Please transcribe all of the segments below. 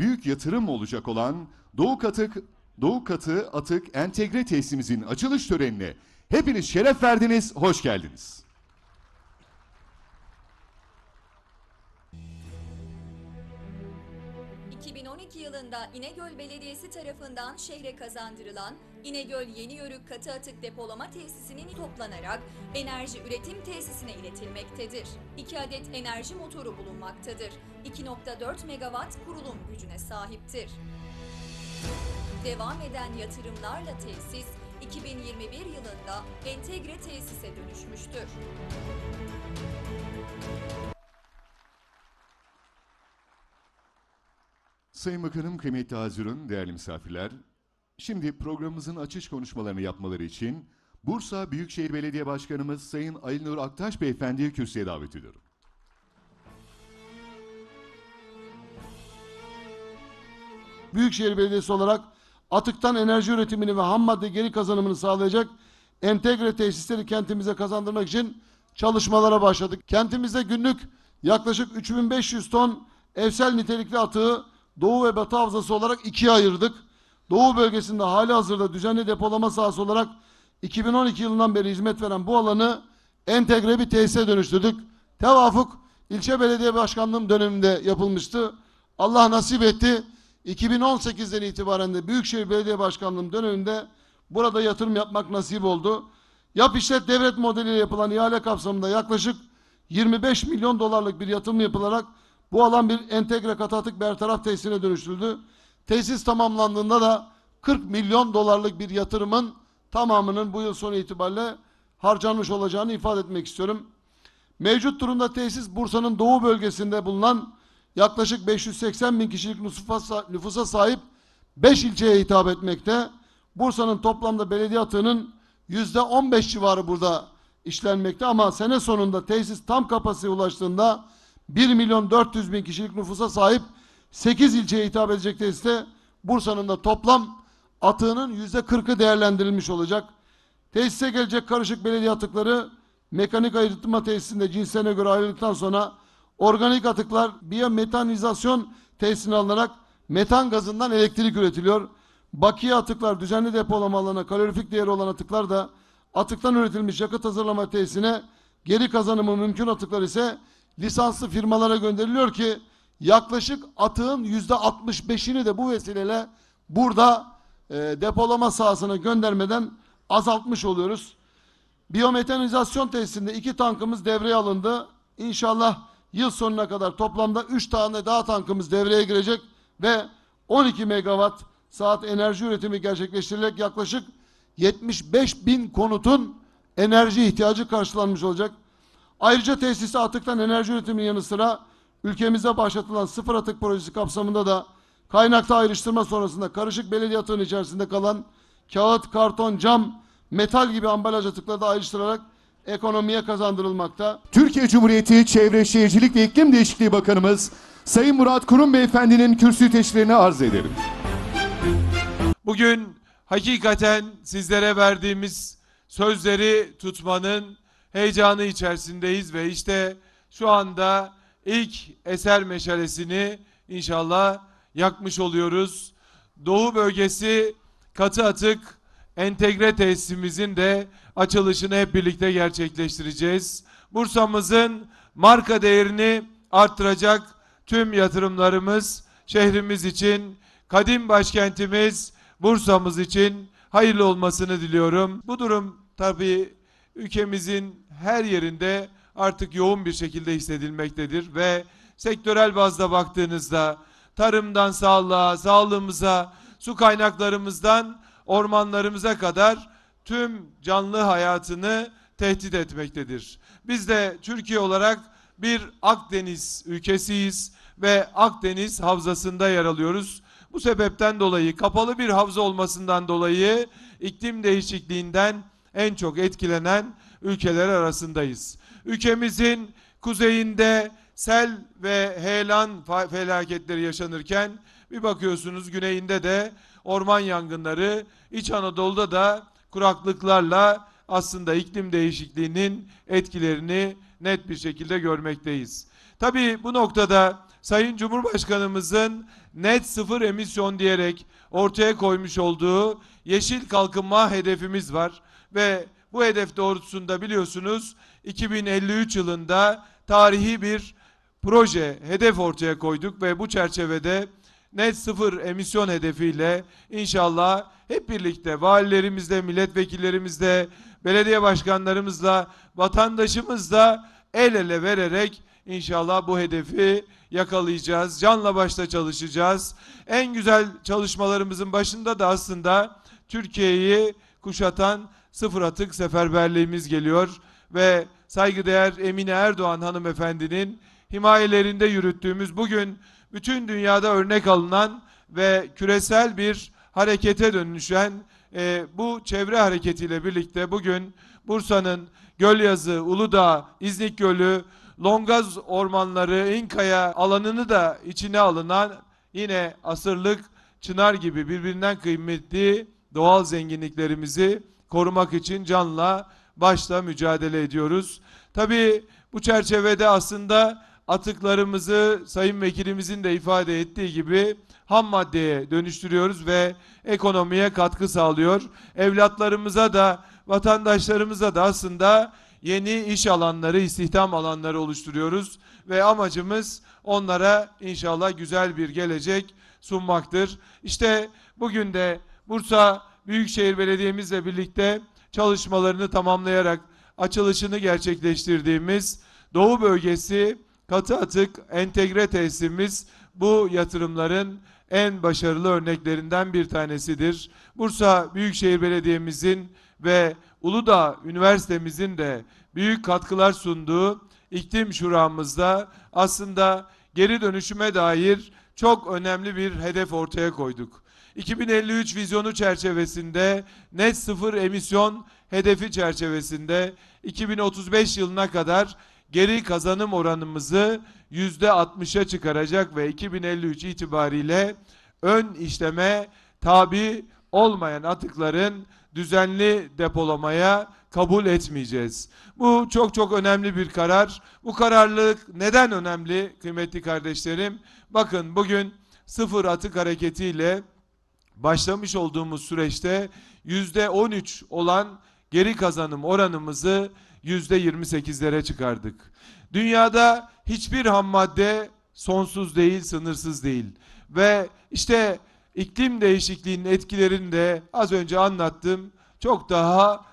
büyük yatırım olacak olan Doğu Katık Doğu Katı Atık Entegre Tesisimizin açılış törenine hepiniz şeref verdiniz, hoş geldiniz. yılında İnegöl Belediyesi tarafından şehre kazandırılan İnegöl Yeni Yörük Katı Atık Depolama Tesisinin toplanarak enerji üretim tesisine iletilmektedir. 2 adet enerji motoru bulunmaktadır. 2.4 megawatt kurulum gücüne sahiptir. Devam eden yatırımlarla tesis 2021 yılında entegre tesise dönüşmüştür. Sayın Bakanım, kıymetli Hazirun, değerli misafirler. Şimdi programımızın açış konuşmalarını yapmaları için Bursa Büyükşehir Belediye Başkanımız Sayın Aylinur Nur Aktaş Beyefendi'yi kürsüye davet ediyorum. Büyükşehir Belediyesi olarak atıktan enerji üretimini ve ham madde geri kazanımını sağlayacak entegre tesisleri kentimize kazandırmak için çalışmalara başladık. Kentimizde günlük yaklaşık 3500 ton evsel nitelikli atığı Doğu ve Batı Havzası olarak ikiye ayırdık. Doğu bölgesinde hali hazırda düzenli depolama sahası olarak 2012 yılından beri hizmet veren bu alanı entegre bir tesise dönüştürdük. Tevafuk ilçe belediye başkanlığım döneminde yapılmıştı. Allah nasip etti. 2018'den itibaren de Büyükşehir Belediye Başkanlığım döneminde burada yatırım yapmak nasip oldu. Yap işlet devlet modeliyle yapılan ihale kapsamında yaklaşık 25 milyon dolarlık bir yatırım yapılarak bu alan bir entegre katatık bertaraf tesisine dönüştürüldü. Tesis tamamlandığında da 40 milyon dolarlık bir yatırımın tamamının bu yıl sonu itibariyle harcanmış olacağını ifade etmek istiyorum. Mevcut durumda tesis Bursa'nın doğu bölgesinde bulunan yaklaşık 580 bin kişilik nüfusa sahip 5 ilçeye hitap etmekte. Bursa'nın toplamda belediye atığının %15 civarı burada işlenmekte ama sene sonunda tesis tam kapasiteye ulaştığında 1 milyon 400 bin kişilik nüfusa sahip 8 ilçeye hitap edecek tesiste Bursa'nın da toplam atığının %40'ı değerlendirilmiş olacak. Tesise gelecek karışık belediye atıkları mekanik ayırtma tesisinde cinslerine göre ayrıldıktan sonra organik atıklar biyometanizasyon tesisine alınarak metan gazından elektrik üretiliyor. Bakiye atıklar düzenli depolama alanına kalorifik değeri olan atıklar da atıktan üretilmiş yakıt hazırlama tesisine geri kazanımı mümkün atıklar ise lisanslı firmalara gönderiliyor ki yaklaşık atığın yüzde 65'ini de bu vesileyle burada e, depolama sahasına göndermeden azaltmış oluyoruz. Biyometanizasyon tesisinde iki tankımız devreye alındı. İnşallah yıl sonuna kadar toplamda 3 tane daha tankımız devreye girecek ve 12 megawatt saat enerji üretimi gerçekleştirilerek yaklaşık 75 bin konutun enerji ihtiyacı karşılanmış olacak. Ayrıca tesisi atıktan enerji üretiminin yanı sıra ülkemize başlatılan sıfır atık projesi kapsamında da kaynakta ayrıştırma sonrasında karışık belediye atığının içerisinde kalan kağıt, karton, cam, metal gibi ambalaj atıkları da ayrıştırarak ekonomiye kazandırılmakta. Türkiye Cumhuriyeti Çevre Şehircilik ve İklim Değişikliği Bakanımız Sayın Murat Kurum Beyefendinin kürsü teşriflerini arz ederim. Bugün hakikaten sizlere verdiğimiz sözleri tutmanın heyecanı içerisindeyiz ve işte şu anda ilk eser meşalesini inşallah yakmış oluyoruz. Doğu bölgesi katı atık entegre tesisimizin de açılışını hep birlikte gerçekleştireceğiz. Bursa'mızın marka değerini arttıracak tüm yatırımlarımız şehrimiz için, kadim başkentimiz Bursa'mız için hayırlı olmasını diliyorum. Bu durum tabii ülkemizin her yerinde artık yoğun bir şekilde hissedilmektedir ve sektörel bazda baktığınızda tarımdan sağlığa, sağlığımıza, su kaynaklarımızdan ormanlarımıza kadar tüm canlı hayatını tehdit etmektedir. Biz de Türkiye olarak bir Akdeniz ülkesiyiz ve Akdeniz havzasında yer alıyoruz. Bu sebepten dolayı kapalı bir havza olmasından dolayı iklim değişikliğinden en çok etkilenen ülkeler arasındayız. Ülkemizin kuzeyinde sel ve heyelan felaketleri yaşanırken bir bakıyorsunuz güneyinde de orman yangınları, İç Anadolu'da da kuraklıklarla aslında iklim değişikliğinin etkilerini net bir şekilde görmekteyiz. Tabii bu noktada Sayın Cumhurbaşkanımızın net sıfır emisyon diyerek ortaya koymuş olduğu yeşil kalkınma hedefimiz var. Ve bu hedef doğrultusunda biliyorsunuz 2053 yılında tarihi bir proje, hedef ortaya koyduk ve bu çerçevede net sıfır emisyon hedefiyle inşallah hep birlikte valilerimizle, milletvekillerimizle, belediye başkanlarımızla, vatandaşımızla el ele vererek inşallah bu hedefi yakalayacağız. Canla başla çalışacağız. En güzel çalışmalarımızın başında da aslında Türkiye'yi kuşatan sıfır atık seferberliğimiz geliyor ve saygıdeğer Emine Erdoğan hanımefendinin himayelerinde yürüttüğümüz bugün bütün dünyada örnek alınan ve küresel bir harekete dönüşen e, bu çevre hareketiyle birlikte bugün Bursa'nın Gölyazı, Uludağ, İznik Gölü, Longaz ormanları, İnkaya alanını da içine alınan yine asırlık çınar gibi birbirinden kıymetli doğal zenginliklerimizi korumak için canla başla mücadele ediyoruz. Tabi bu çerçevede aslında atıklarımızı sayın vekilimizin de ifade ettiği gibi ham maddeye dönüştürüyoruz ve ekonomiye katkı sağlıyor. Evlatlarımıza da vatandaşlarımıza da aslında yeni iş alanları, istihdam alanları oluşturuyoruz ve amacımız onlara inşallah güzel bir gelecek sunmaktır. İşte bugün de Bursa Büyükşehir Belediye'mizle birlikte çalışmalarını tamamlayarak açılışını gerçekleştirdiğimiz Doğu Bölgesi Katı Atık Entegre Tesisimiz bu yatırımların en başarılı örneklerinden bir tanesidir. Bursa Büyükşehir Belediye'mizin ve Uludağ Üniversitemizin de büyük katkılar sunduğu iklim şuramızda aslında geri dönüşüme dair çok önemli bir hedef ortaya koyduk. 2053 vizyonu çerçevesinde net sıfır emisyon hedefi çerçevesinde 2035 yılına kadar geri kazanım oranımızı %60'a çıkaracak ve 2053 itibariyle ön işleme tabi olmayan atıkların düzenli depolamaya kabul etmeyeceğiz. Bu çok çok önemli bir karar. Bu kararlılık neden önemli kıymetli kardeşlerim? Bakın bugün sıfır atık hareketiyle başlamış olduğumuz süreçte yüzde %13 olan geri kazanım oranımızı yüzde %28'lere çıkardık. Dünyada hiçbir ham madde sonsuz değil, sınırsız değil. Ve işte iklim değişikliğinin etkilerini de az önce anlattım. Çok daha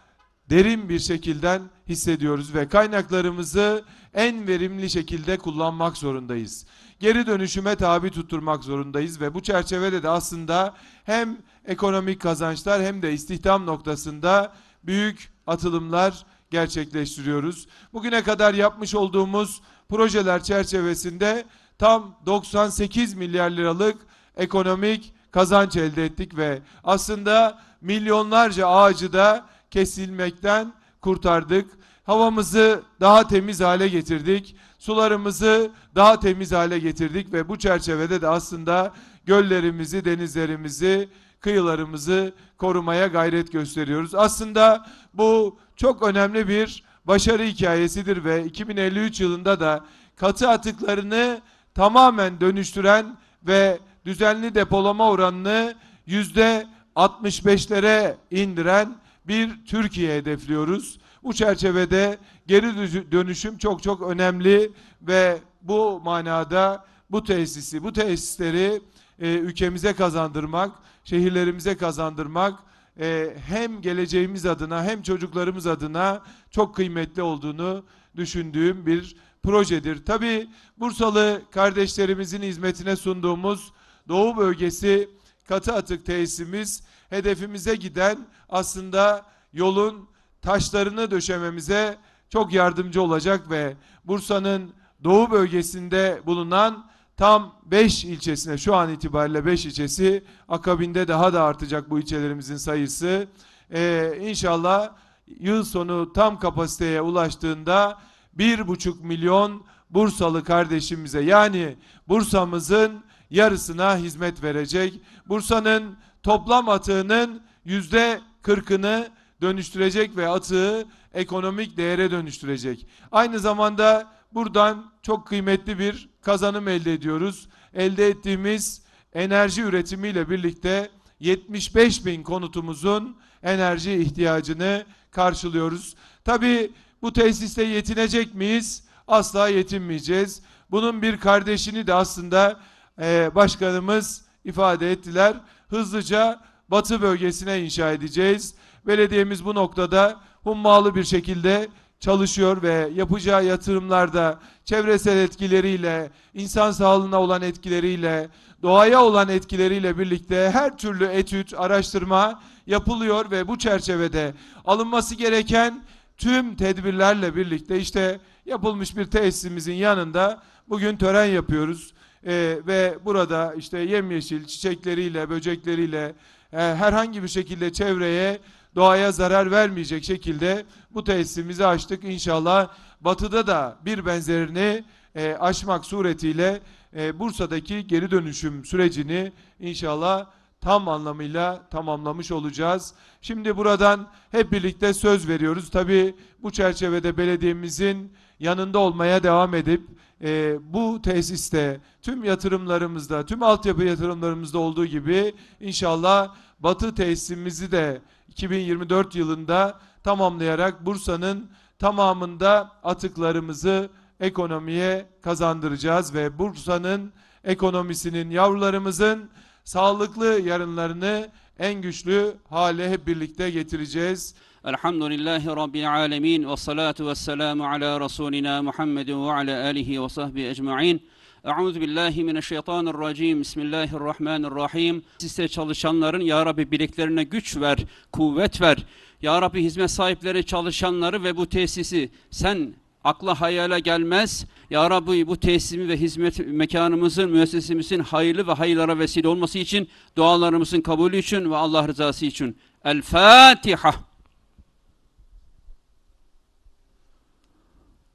derin bir şekilde hissediyoruz ve kaynaklarımızı en verimli şekilde kullanmak zorundayız. Geri dönüşüme tabi tutturmak zorundayız ve bu çerçevede de aslında hem ekonomik kazançlar hem de istihdam noktasında büyük atılımlar gerçekleştiriyoruz. Bugüne kadar yapmış olduğumuz projeler çerçevesinde tam 98 milyar liralık ekonomik kazanç elde ettik ve aslında milyonlarca ağacı da kesilmekten kurtardık. Havamızı daha temiz hale getirdik. Sularımızı daha temiz hale getirdik ve bu çerçevede de aslında göllerimizi, denizlerimizi, kıyılarımızı korumaya gayret gösteriyoruz. Aslında bu çok önemli bir başarı hikayesidir ve 2053 yılında da katı atıklarını tamamen dönüştüren ve düzenli depolama oranını yüzde %65'lere indiren bir Türkiye hedefliyoruz. Bu çerçevede geri dönüşüm çok çok önemli ve bu manada bu tesisi, bu tesisleri e, ülkemize kazandırmak, şehirlerimize kazandırmak e, hem geleceğimiz adına hem çocuklarımız adına çok kıymetli olduğunu düşündüğüm bir projedir. Tabi Bursalı kardeşlerimizin hizmetine sunduğumuz Doğu bölgesi katı atık tesisimiz hedefimize giden aslında yolun taşlarını döşememize çok yardımcı olacak ve Bursa'nın doğu bölgesinde bulunan tam 5 ilçesine şu an itibariyle 5 ilçesi akabinde daha da artacak bu ilçelerimizin sayısı. Ee, inşallah yıl sonu tam kapasiteye ulaştığında 1,5 milyon Bursalı kardeşimize yani Bursa'mızın yarısına hizmet verecek. Bursa'nın toplam atığının yüzde kırkını dönüştürecek ve atığı ekonomik değere dönüştürecek. Aynı zamanda buradan çok kıymetli bir kazanım elde ediyoruz. Elde ettiğimiz enerji üretimiyle birlikte 75 bin konutumuzun enerji ihtiyacını karşılıyoruz. Tabi bu tesiste yetinecek miyiz? Asla yetinmeyeceğiz. Bunun bir kardeşini de aslında e, başkanımız ifade ettiler. Hızlıca batı bölgesine inşa edeceğiz. Belediyemiz bu noktada hummalı bir şekilde çalışıyor ve yapacağı yatırımlarda çevresel etkileriyle, insan sağlığına olan etkileriyle, doğaya olan etkileriyle birlikte her türlü etüt, araştırma yapılıyor ve bu çerçevede alınması gereken tüm tedbirlerle birlikte işte yapılmış bir tesisimizin yanında bugün tören yapıyoruz e, ve burada işte yemyeşil çiçekleriyle, böcekleriyle e, herhangi bir şekilde çevreye, doğaya zarar vermeyecek şekilde bu tesisimizi açtık. İnşallah batıda da bir benzerini e, aşmak suretiyle e, Bursa'daki geri dönüşüm sürecini inşallah tam anlamıyla tamamlamış olacağız. Şimdi buradan hep birlikte söz veriyoruz. Tabi bu çerçevede belediyemizin yanında olmaya devam edip e, bu tesiste tüm yatırımlarımızda, tüm altyapı yatırımlarımızda olduğu gibi inşallah Batı tesisimizi de 2024 yılında tamamlayarak Bursa'nın tamamında atıklarımızı ekonomiye kazandıracağız ve Bursa'nın ekonomisinin yavrularımızın sağlıklı yarınlarını en güçlü hale hep birlikte getireceğiz. Elhamdülillahi Rabbil alemin ve salatu ve selamu ala Resulina Muhammed ve ala alihi ve sahbihi ecma'in. Euzu billahi mineşşeytanirracim. Bismillahirrahmanirrahim. Size çalışanların ya Rabbi bileklerine güç ver, kuvvet ver. Ya Rabbi hizmet sahipleri çalışanları ve bu tesisi sen akla hayale gelmez. Ya Rabbi bu tesisimi ve hizmet mekanımızın, müessesimizin hayırlı ve hayırlara vesile olması için, dualarımızın kabulü için ve Allah rızası için. El Fatiha.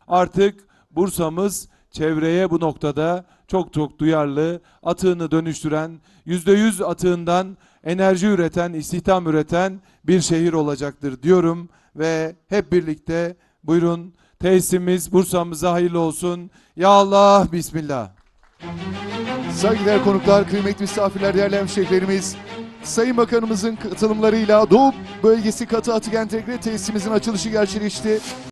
Artık Bursa'mız çevreye bu noktada çok çok duyarlı, atığını dönüştüren, yüzde yüz atığından enerji üreten, istihdam üreten bir şehir olacaktır diyorum ve hep birlikte buyurun tesisimiz Bursa'mıza hayırlı olsun. Ya Allah, Bismillah. Saygıdeğer konuklar, kıymetli misafirler, değerli hemşehrilerimiz, Sayın Bakanımızın katılımlarıyla Doğu Bölgesi Katı Atık Entegre Tesisimizin açılışı gerçekleşti.